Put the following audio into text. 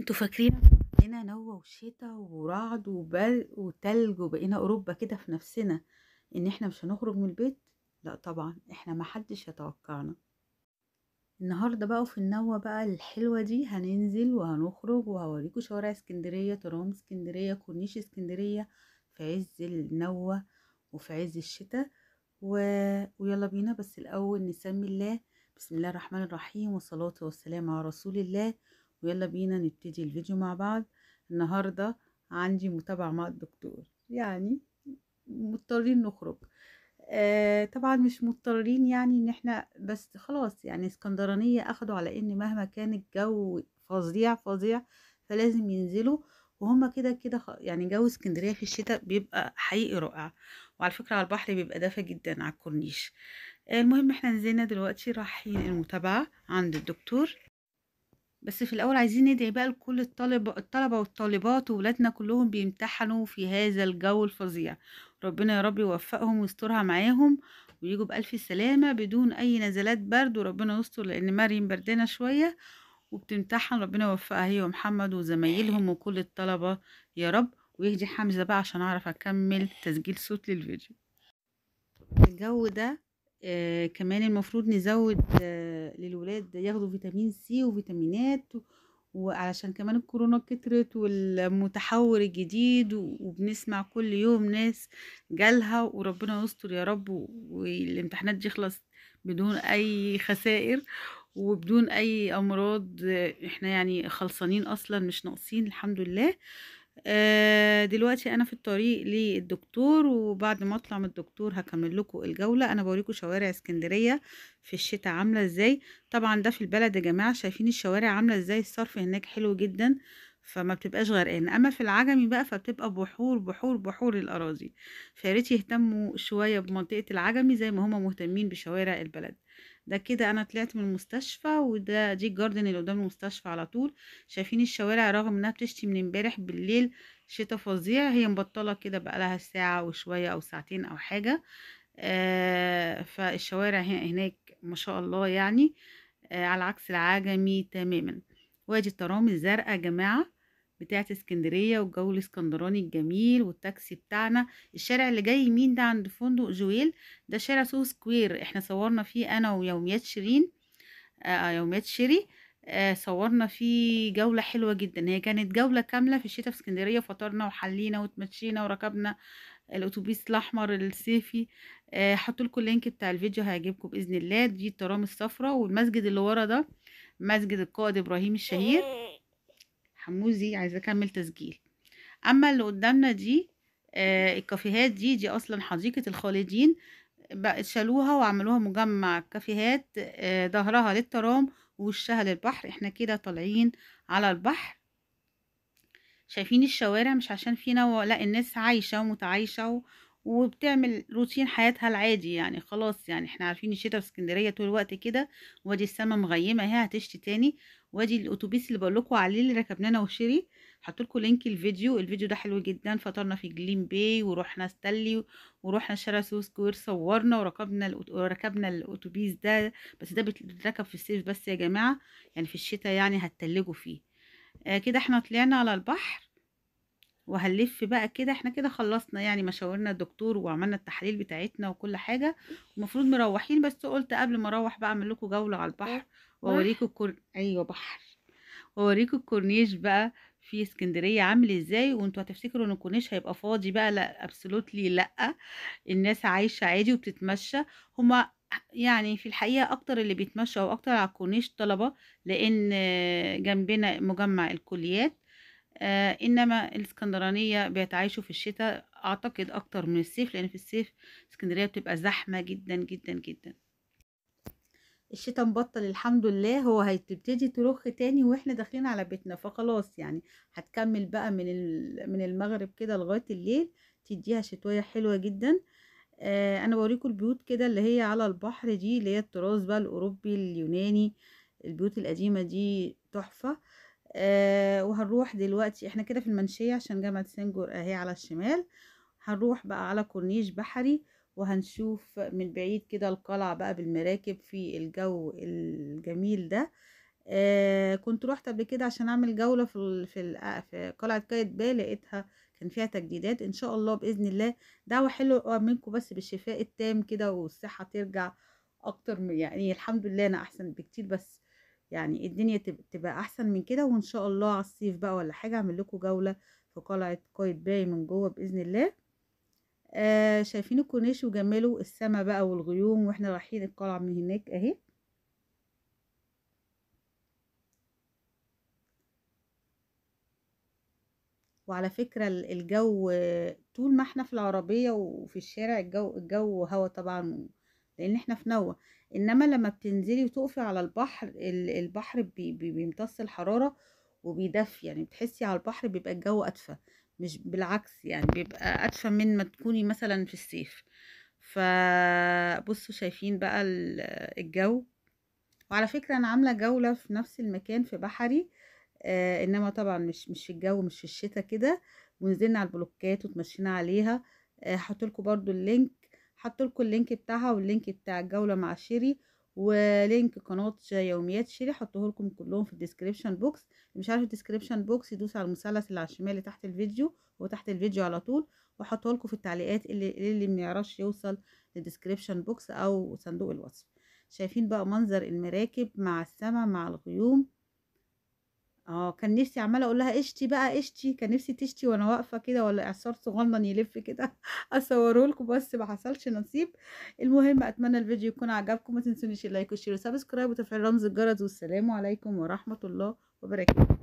انتوا فاكرين هنا نوة وشتا ورعد وبرق وتلج وبقينا اوروبا كده في نفسنا ان احنا مش هنخرج من البيت لا طبعا احنا محدش يتوقعنا النهارده بقى وفي النوة بقى الحلوة دي هننزل وهنخرج وهوريكم شوارع اسكندرية ترام اسكندرية كورنيش اسكندرية في عز النوة وفي عز الشتاء و... ويلا بينا بس الأول نسمي الله بسم الله الرحمن الرحيم والصلاة والسلام على رسول الله ويلا بينا نبتدي الفيديو مع بعض النهاردة عندي متابعة مع الدكتور يعني مضطرين نخرج آه طبعا مش مضطرين يعني ان احنا بس خلاص يعني اسكندرانية اخدوا على ان مهما كان الجو فظيع فظيع فلازم ينزلوا وهما كده كده يعني جو اسكندريه في الشتاء بيبقى حقيقي رائع وعلى فكره على البحر بيبقى دافى جدا على الكورنيش آه، المهم احنا نزلنا دلوقتي رايحين المتابعه عند الدكتور بس في الأول عايزين ندعي بقى لكل الطلبة الطلبة والطالبات واولادنا كلهم بيمتحنوا في هذا الجو الفظيع ربنا يا رب يوفقهم ويسترها معاهم ويجوا بألف سلامة بدون أي نزلات برد وربنا يستر لأن مريم بردانة شوية وبتمتحن ربنا يوفقها هي ومحمد وزمايلهم وكل الطلبة يا رب ويهدي حمزة بقى عشان أعرف أكمل تسجيل صوت للفيديو الجو ده آه كمان المفروض نزود آه للولاد ياخدوا فيتامين سي وفيتامينات وعلشان كمان الكورونا كترت والمتحور الجديد وبنسمع كل يوم ناس جالها وربنا يستر يا رب والامتحانات دي خلص بدون اي خسائر وبدون اي امراض آه، احنا يعني خلصانين اصلا مش ناقصين الحمد لله آه، دلوقتي انا في الطريق للدكتور وبعد ما اطلع من الدكتور هكمل لكم الجوله انا بوريكم شوارع اسكندريه في الشتاء عامله ازاي طبعا ده في البلد يا جماعه شايفين الشوارع عامله ازاي الصرف هناك حلو جدا فما بتبقاش غرقان اما في العجمي بقى فبتبقى بحور بحور بحور الاراضي فياريت يهتموا شويه بمنطقه العجمي زي ما هما مهتمين بشوارع البلد ده كده انا طلعت من المستشفى وده دي الجاردن اللي قدام المستشفى على طول شايفين الشوارع رغم انها بتشتي من امبارح بالليل شتا فظيع هي مبطله كده بقى لها ساعه وشويه او ساعتين او حاجه آه فالشوارع هناك ما شاء الله يعني آه على عكس العجمي تماما وادي الترامي الزرقاء يا جماعه بتاعه اسكندريه والجو الاسكندراني الجميل والتاكسي بتاعنا الشارع اللي جاي يمين ده عند فندق جويل ده شارع سو سكوير احنا صورنا فيه انا ويوميات شيرين آه يوميات شيري آه صورنا فيه جولة حلوة جدا هي كانت جولة كاملة في الشتاء في اسكندرية فطرنا وحلينا وتمشينا وركبنا الاتوبيس الاحمر الصيفي آه حطولكوا اللينك بتاع الفيديو هيعجبكم باذن الله دي الترام الصفراء والمسجد اللي ورا ده مسجد القائد ابراهيم الشهير حموزي عايزه اكمل تسجيل اما اللي قدامنا دي آه الكافيهات دي دي اصلا حديقه الخالدين بقت شالوها وعملوها مجمع كافيهات آه ظهرها للترام ووشها للبحر احنا كده طالعين على البحر شايفين الشوارع مش عشان فينا لا الناس عايشه ومتعايشه وبتعمل روتين حياتها العادي يعني خلاص يعني احنا عارفين الشتاء في اسكندريه طول الوقت كده وادي السما مغيمه اهي هتشتي تاني وادي الاتوبيس اللي بقول لكم عليه اللي ركبناه انا وشيري هحط لكم لينك الفيديو الفيديو ده حلو جدا فطرنا في جليم باي ورحنا ستالي ورحنا شارع سو سكوير صورنا وركبنا ركبنا الاتوبيس ده بس ده بيتركب في الصيف بس يا جماعه يعني في الشتاء يعني هتتلجوا فيه آه كده احنا طلعنا على البحر وهنلف بقى كده احنا كده خلصنا يعني مشاورنا الدكتور وعملنا التحاليل بتاعتنا وكل حاجه المفروض مروحين بس قلت قبل ما اروح بقى اعمل لكم جوله على البحر واوريكم الكور ايوه بحر واوريكم الكورنيش بقى في اسكندريه عامل ازاي وانتوا هتفتكروا ان الكورنيش هيبقى فاضي بقى لا ابسولوتلي لا الناس عايشه عادي وبتتمشى هما يعني في الحقيقه اكتر اللي بيتمشوا او اكتر على الكورنيش طلبه لان جنبنا مجمع الكليات آه انما الاسكندرانيه بيتعايشوا في الشتاء اعتقد اكتر من الصيف لان في الصيف اسكندريه بتبقى زحمه جدا جدا جدا الشتاء مبطل الحمد لله هو هتبتدي ترخ تاني واحنا داخلين على بيتنا فخلاص يعني هتكمل بقى من من المغرب كده لغايه الليل تديها شتويه حلوه جدا آه انا بوريكم البيوت كده اللي هي على البحر دي اللي هي التراث بقى الاوروبي اليوناني البيوت القديمه دي تحفه آه، وهنروح دلوقتي احنا كده في المنشية عشان جامعة سنجر اهي على الشمال هنروح بقى على كورنيش بحري وهنشوف من بعيد كده القلعة بقى بالمراكب في الجو الجميل ده آه كنت روحت قبل كده عشان اعمل جولة في الـ في, الـ آه، في قلعة قايتباي لقيتها كان فيها تجديدات ان شاء الله باذن الله دعوة حلوة منكم بس بالشفاء التام كده والصحة ترجع اكتر يعني الحمد لله انا احسن بكتير بس يعني الدنيا تبقى احسن من كده وان شاء الله على الصيف بقى ولا حاجه اعمل لكم جوله في قلعه قايتباي من جوه باذن الله آه شايفين الكورنيش وجماله السما بقى والغيوم واحنا رايحين القلعه من هناك اهي وعلى فكرة الجو طول ما احنا في العربية وفي الشارع الجو الجو هوا طبعا لان احنا في نوة انما لما بتنزلي وتقفي على البحر البحر بي بي بيمتص الحرارة وبيدفي يعني بتحسي على البحر بيبقى الجو ادفى مش بالعكس يعني بيبقى ادفى من ما تكوني مثلا في الصيف فبصوا شايفين بقى الجو وعلى فكرة انا عاملة جولة في نفس المكان في بحري آه انما طبعا مش مش في الجو مش في الشتاء كده ونزلنا على البلوكات وتمشينا عليها آه، هحط آه لكم برضو اللينك حط لكم اللينك بتاعها واللينك بتاع الجوله مع شيري ولينك قناه يوميات شيري حطه لكم كلهم في الديسكريبشن بوكس اللي مش عارف الديسكريبشن بوكس يدوس على المثلث اللي على الشمال تحت الفيديو وتحت الفيديو على طول وحطه لكم في التعليقات اللي اللي ما يعرفش يوصل للديسكريبشن بوكس او صندوق الوصف شايفين بقى منظر المراكب مع السماء مع الغيوم آه كان نفسي عمّالة أقول لها اشتي بقى، اشتي، كان نفسي تشتي وأنا واقفة كده ولا إعصار صغنّن يلِّف كده أصوّره لكم بس ما حصلش نصيب، المهم أتمنى الفيديو يكون عجبكم، ما تنسونيش اللايك والشير والسبسكرايب وتفعيل رمز الجرس والسلام عليكم ورحمة الله وبركاته.